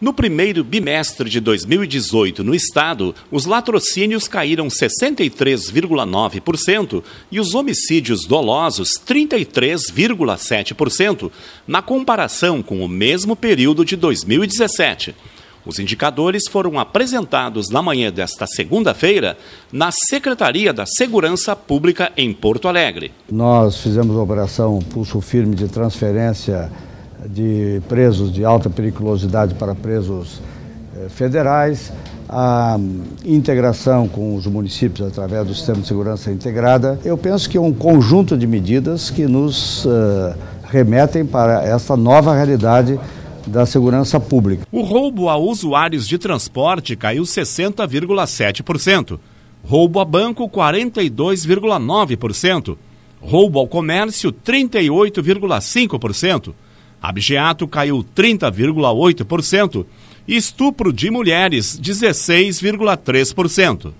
No primeiro bimestre de 2018 no estado, os latrocínios caíram 63,9% e os homicídios dolosos 33,7%, na comparação com o mesmo período de 2017. Os indicadores foram apresentados na manhã desta segunda-feira na Secretaria da Segurança Pública em Porto Alegre. Nós fizemos a operação pulso firme de transferência de presos de alta periculosidade para presos eh, federais, a hum, integração com os municípios através do sistema de segurança integrada. Eu penso que é um conjunto de medidas que nos eh, remetem para essa nova realidade da segurança pública. O roubo a usuários de transporte caiu 60,7%, roubo a banco 42,9%, roubo ao comércio 38,5%, abjeato caiu 30,8% estupro de mulheres 16,3%.